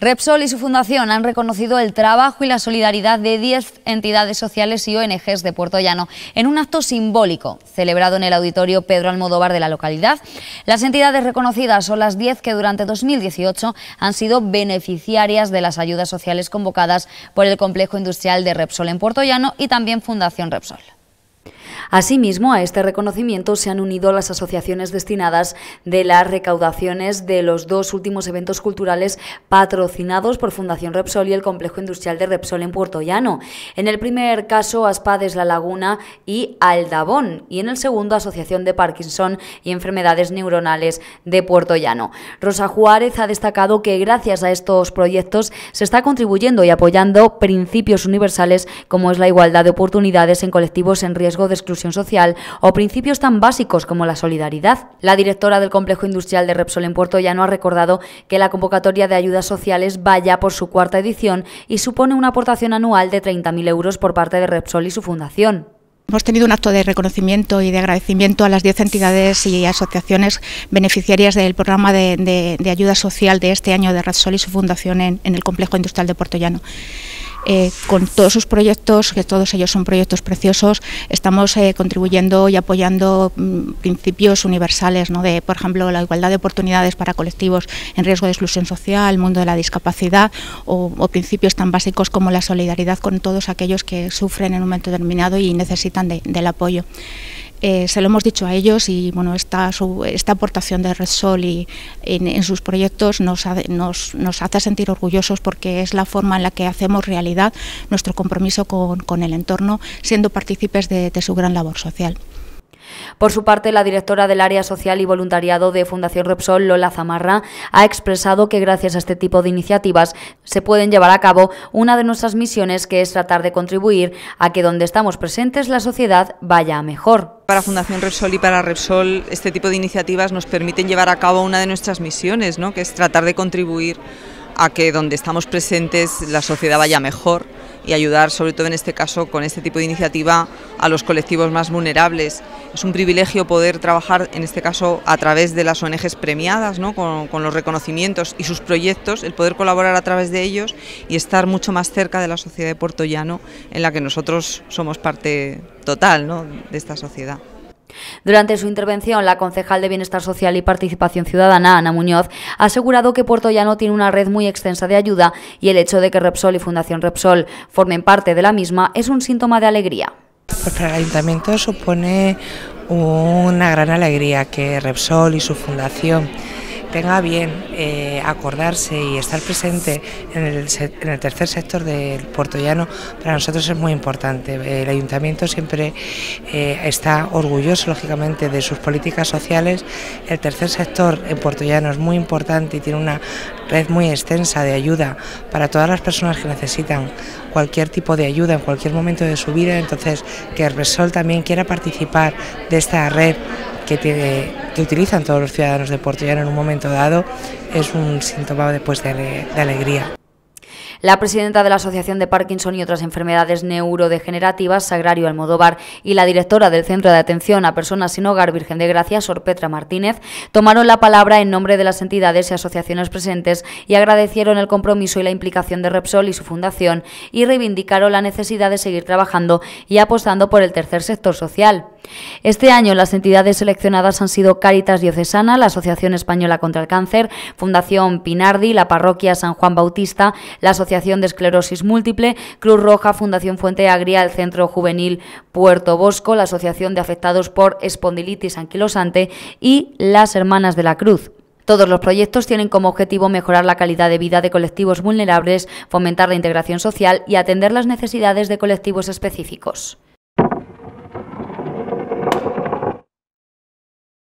Repsol y su fundación han reconocido el trabajo y la solidaridad de 10 entidades sociales y ONGs de Puerto Llano en un acto simbólico celebrado en el auditorio Pedro Almodóvar de la localidad. Las entidades reconocidas son las 10 que durante 2018 han sido beneficiarias de las ayudas sociales convocadas por el complejo industrial de Repsol en Puerto Llano y también Fundación Repsol. Asimismo, a este reconocimiento se han unido las asociaciones destinadas de las recaudaciones de los dos últimos eventos culturales patrocinados por Fundación Repsol y el Complejo Industrial de Repsol en Puerto Llano. En el primer caso, Aspades La Laguna y Aldabón, y en el segundo, Asociación de Parkinson y Enfermedades Neuronales de Puerto Llano. Rosa Juárez ha destacado que gracias a estos proyectos se está contribuyendo y apoyando principios universales como es la igualdad de oportunidades en colectivos en riesgo de exclusión social o principios tan básicos como la solidaridad. La directora del Complejo Industrial de Repsol en Puerto Llano ha recordado que la convocatoria de ayudas sociales vaya por su cuarta edición y supone una aportación anual de 30.000 euros por parte de Repsol y su fundación. Hemos tenido un acto de reconocimiento y de agradecimiento a las 10 entidades y asociaciones beneficiarias del programa de, ayuda social de este año de Repsol y su fundación en, en el Complejo Industrial de Puerto Llano. Eh, con todos sus proyectos, que todos ellos son proyectos preciosos, estamos eh, contribuyendo y apoyando mm, principios universales, de, por ejemplo, la igualdad de oportunidades para colectivos en riesgo de exclusión social, el mundo de la discapacidad o, principios tan básicos como la solidaridad con todos aquellos que sufren en un momento determinado y necesitan del apoyo. Eh, se lo hemos dicho a ellos y esta, aportación de Red Sol en, sus proyectos nos, hace sentir orgullosos porque es la forma en la que hacemos realidad nuestro compromiso con, el entorno, siendo partícipes de su gran labor social. Por su parte, la directora del área social y voluntariado de Fundación Repsol, Lola Zamarra, ha expresado que gracias a este tipo de iniciativas se pueden llevar a cabo una de nuestras misiones que es tratar de contribuir a que donde estamos presentes la sociedad vaya mejor. Para Fundación Repsol y para Repsol este tipo de iniciativas nos permiten llevar a cabo una de nuestras misiones, ¿no? que es tratar de contribuir a que donde estamos presentes la sociedad vaya mejor y ayudar, sobre todo en este caso, con este tipo de iniciativa a los colectivos más vulnerables. Es un privilegio poder trabajar, en este caso, a través de las ONGs premiadas, ¿no? con, los reconocimientos y sus proyectos, el poder colaborar a través de ellos y estar mucho más cerca de la sociedad de Puerto Llano, en la que nosotros somos parte total de esta sociedad. Durante su intervención, la concejal de Bienestar Social y Participación Ciudadana, Ana Muñoz, ha asegurado que Puerto Llano tiene una red muy extensa de ayuda y el hecho de que Repsol y Fundación Repsol formen parte de la misma es un síntoma de alegría. Pues para el ayuntamiento supone una gran alegría que Repsol y su fundación tenga bien eh, acordarse y estar presente en el, tercer sector del Puerto para nosotros es muy importante. El ayuntamiento siempre eh, está orgulloso, lógicamente, de sus políticas sociales. El tercer sector en Puerto es muy importante y tiene una red muy extensa de ayuda para todas las personas que necesitan cualquier tipo de ayuda en cualquier momento de su vida. Entonces, que Resol también quiera participar de esta red que, que utilizan todos los ciudadanos de Llano... en un momento dado es un síntoma después pues, de, de alegría. La presidenta de la Asociación de Parkinson y otras enfermedades neurodegenerativas, Sagrario Almodóvar, y la directora del Centro de Atención a Personas sin Hogar Virgen de Gracia, Sor Petra Martínez, tomaron la palabra en nombre de las entidades y asociaciones presentes y agradecieron el compromiso y la implicación de Repsol y su fundación y reivindicaron la necesidad de seguir trabajando y apostando por el tercer sector social. Este año las entidades seleccionadas han sido Cáritas Diocesana, la Asociación Española contra el Cáncer, Fundación Pinardi, la Parroquia San Juan Bautista, la Asociación de Esclerosis Múltiple, Cruz Roja, Fundación Fuente Agria, el Centro Juvenil Puerto Bosco, la Asociación de Afectados por Espondilitis Anquilosante y las Hermanas de la Cruz. Todos los proyectos tienen como objetivo mejorar la calidad de vida de colectivos vulnerables, fomentar la integración social y atender las necesidades de colectivos específicos.